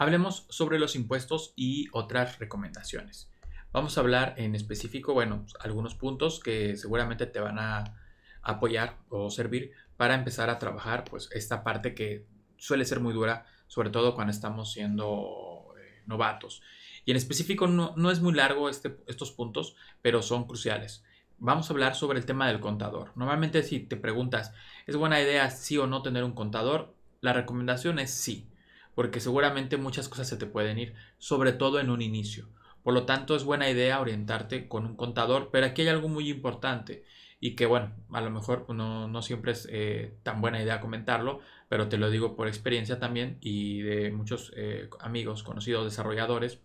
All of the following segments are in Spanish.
Hablemos sobre los impuestos y otras recomendaciones. Vamos a hablar en específico, bueno, algunos puntos que seguramente te van a apoyar o servir para empezar a trabajar pues esta parte que suele ser muy dura, sobre todo cuando estamos siendo eh, novatos. Y en específico no, es muy largo este, estos puntos, pero son cruciales. Vamos a hablar sobre el tema del contador. Normalmente si te preguntas, ¿es buena idea sí o no tener un contador? La recomendación es sí porque seguramente muchas cosas se te pueden ir, sobre todo en un inicio. Por lo tanto, es buena idea orientarte con un contador, pero aquí hay algo muy importante y que, bueno, a lo mejor pues, no, siempre es eh, tan buena idea comentarlo, pero te lo digo por experiencia también y de muchos eh, amigos, conocidos, desarrolladores,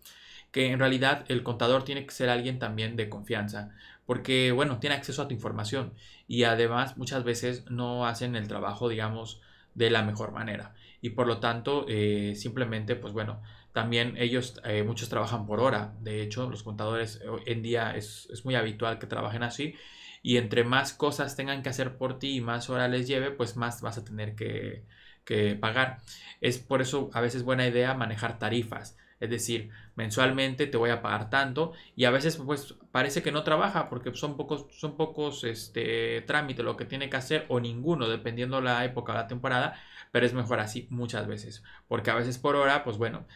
que en realidad el contador tiene que ser alguien también de confianza, porque, bueno, tiene acceso a tu información y además muchas veces no hacen el trabajo, digamos, de la mejor manera. Y por lo tanto, eh, simplemente, pues bueno, también ellos, eh, muchos trabajan por hora. De hecho, los contadores eh, en día es, muy habitual que trabajen así. Y entre más cosas tengan que hacer por ti y más hora les lleve, pues más vas a tener que, que pagar. Es por eso a veces buena idea manejar tarifas. Es decir, mensualmente te voy a pagar tanto y a veces pues parece que no trabaja porque son pocos, son pocos este, trámites lo que tiene que hacer o ninguno dependiendo la época o la temporada, pero es mejor así muchas veces porque a veces por hora pues bueno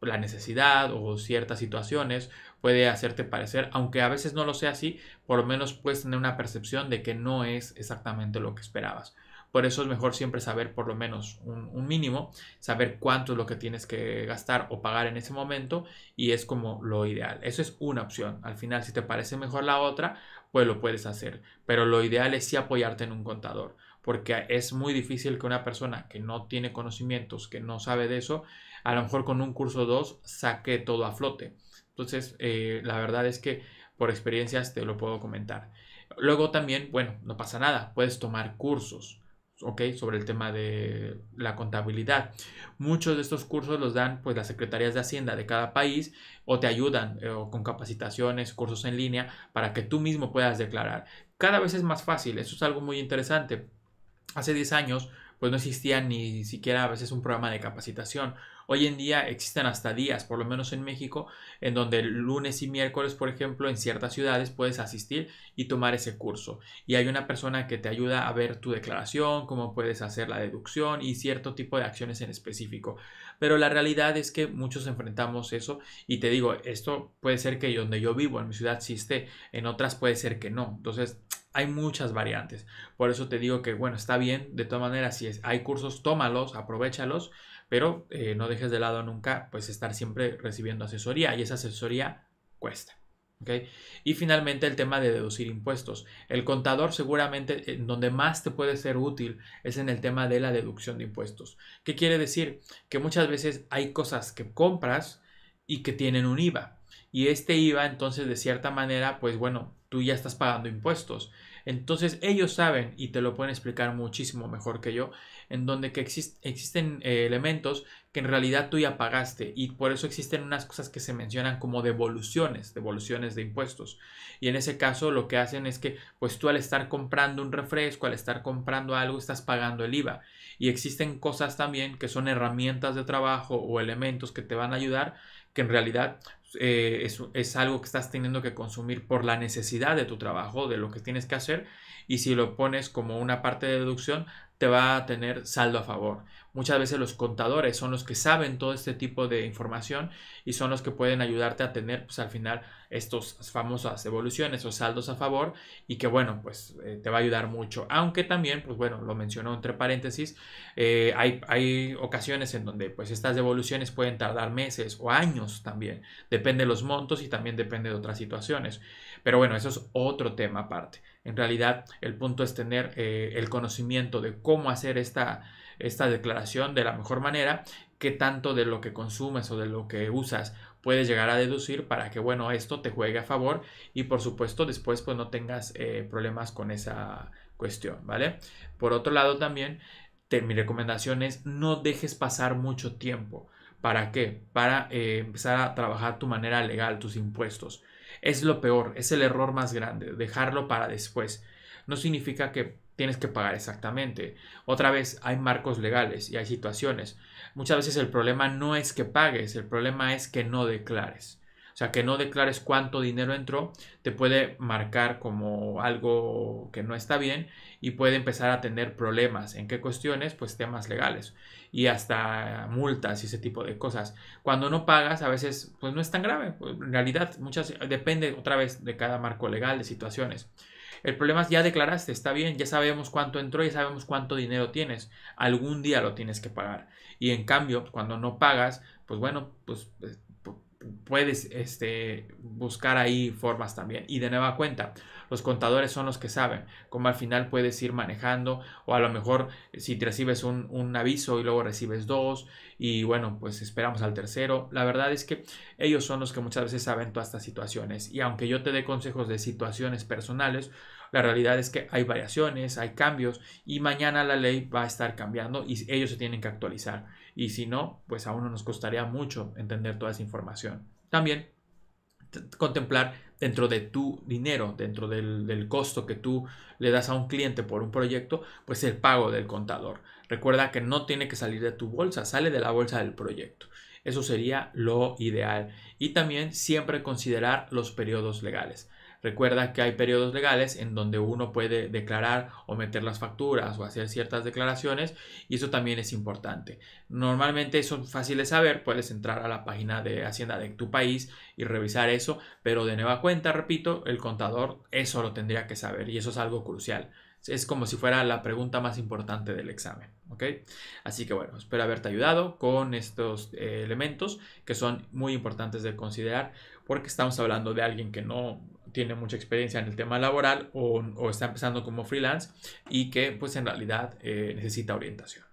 la necesidad o ciertas situaciones puede hacerte parecer, aunque a veces no lo sea así, por lo menos puedes tener una percepción de que no es exactamente lo que esperabas. Por eso es mejor siempre saber por lo menos un, mínimo, saber cuánto es lo que tienes que gastar o pagar en ese momento y es como lo ideal. Eso es una opción. Al final, si te parece mejor la otra, pues lo puedes hacer. Pero lo ideal es sí apoyarte en un contador porque es muy difícil que una persona que no tiene conocimientos, que no sabe de eso, a lo mejor con un curso o dos saque todo a flote. Entonces, eh, la verdad es que por experiencias te lo puedo comentar. Luego también, bueno, no pasa nada, puedes tomar cursos sobre el tema de la contabilidad. Muchos de estos cursos los dan pues las secretarías de Hacienda de cada país o te ayudan eh, con capacitaciones, cursos en línea para que tú mismo puedas declarar. Cada vez es más fácil, eso es algo muy interesante. Hace 10 años pues no existía ni siquiera a veces un programa de capacitación Hoy en día existen hasta días, por lo menos en México, en donde el lunes y miércoles, por ejemplo, en ciertas ciudades puedes asistir y tomar ese curso. Y hay una persona que te ayuda a ver tu declaración, cómo puedes hacer la deducción y cierto tipo de acciones en específico. Pero la realidad es que muchos enfrentamos eso y te digo, esto puede ser que donde yo vivo, en mi ciudad, sí esté, en otras puede ser que no. Entonces, hay muchas variantes. Por eso te digo que, bueno, está bien, de todas maneras, si hay cursos, tómalos, aprovechalos, pero eh, no dejes de lado nunca pues estar siempre recibiendo asesoría y esa asesoría cuesta. Y finalmente el tema de deducir impuestos. El contador seguramente eh, donde más te puede ser útil es en el tema de la deducción de impuestos. ¿Qué quiere decir? Que muchas veces hay cosas que compras y que tienen un IVA. Y este IVA entonces de cierta manera pues bueno, tú ya estás pagando impuestos. Entonces ellos saben, y te lo pueden explicar muchísimo mejor que yo, en donde que existen eh, elementos que en realidad tú ya pagaste y por eso existen unas cosas que se mencionan como devoluciones, devoluciones de impuestos. Y en ese caso lo que hacen es que pues tú al estar comprando un refresco, al estar comprando algo, estás pagando el IVA. Y existen cosas también que son herramientas de trabajo o elementos que te van a ayudar que en realidad eh, es, algo que estás teniendo que consumir por la necesidad de tu trabajo, de lo que tienes que hacer, y si lo pones como una parte de deducción, te va a tener saldo a favor. Muchas veces los contadores son los que saben todo este tipo de información y son los que pueden ayudarte a tener, pues al final, estas famosas evoluciones o saldos a favor y que, bueno, pues eh, te va a ayudar mucho. Aunque también, pues bueno, lo mencionó entre paréntesis, eh, hay, hay ocasiones en donde, pues estas devoluciones pueden tardar meses o años también, Depende de los montos y también depende de otras situaciones. Pero bueno, eso es otro tema aparte. En realidad, el punto es tener eh, el conocimiento de cómo hacer esta, declaración de la mejor manera, qué tanto de lo que consumes o de lo que usas puedes llegar a deducir para que, bueno, esto te juegue a favor y por supuesto después pues no tengas eh, problemas con esa cuestión, ¿vale? Por otro lado también, mi recomendación es no dejes pasar mucho tiempo. ¿Para qué? Para eh, empezar a trabajar tu manera legal, tus impuestos. Es lo peor, es el error más grande, dejarlo para después. No significa que tienes que pagar exactamente. Otra vez, hay marcos legales y hay situaciones. Muchas veces el problema no es que pagues, el problema es que no declares. O sea, que no declares cuánto dinero entró, te puede marcar como algo que no está bien y puede empezar a tener problemas. ¿En qué cuestiones? Pues temas legales y hasta multas y ese tipo de cosas. Cuando no pagas, a veces, pues no es tan grave. Pues, en realidad, muchas, depende otra vez de cada marco legal, de situaciones. El problema es ya declaraste, está bien, ya sabemos cuánto entró, y sabemos cuánto dinero tienes. Algún día lo tienes que pagar. Y en cambio, cuando no pagas, pues bueno, pues puedes este, buscar ahí formas también. Y de nueva cuenta, los contadores son los que saben cómo al final puedes ir manejando o a lo mejor si te recibes un, un, aviso y luego recibes dos y bueno, pues esperamos al tercero. La verdad es que ellos son los que muchas veces saben todas estas situaciones y aunque yo te dé consejos de situaciones personales, la realidad es que hay variaciones, hay cambios y mañana la ley va a estar cambiando y ellos se tienen que actualizar. Y si no, pues a uno nos costaría mucho entender toda esa información. También contemplar dentro de tu dinero, dentro del, costo que tú le das a un cliente por un proyecto, pues el pago del contador. Recuerda que no tiene que salir de tu bolsa, sale de la bolsa del proyecto. Eso sería lo ideal. Y también siempre considerar los periodos legales. Recuerda que hay periodos legales en donde uno puede declarar o meter las facturas o hacer ciertas declaraciones y eso también es importante. Normalmente son fáciles de saber, puedes entrar a la página de Hacienda de tu país y revisar eso, pero de nueva cuenta, repito, el contador eso lo tendría que saber y eso es algo crucial. Es como si fuera la pregunta más importante del examen. ¿ok? Así que bueno, espero haberte ayudado con estos eh, elementos que son muy importantes de considerar porque estamos hablando de alguien que no tiene mucha experiencia en el tema laboral o, está empezando como freelance y que pues en realidad eh, necesita orientación.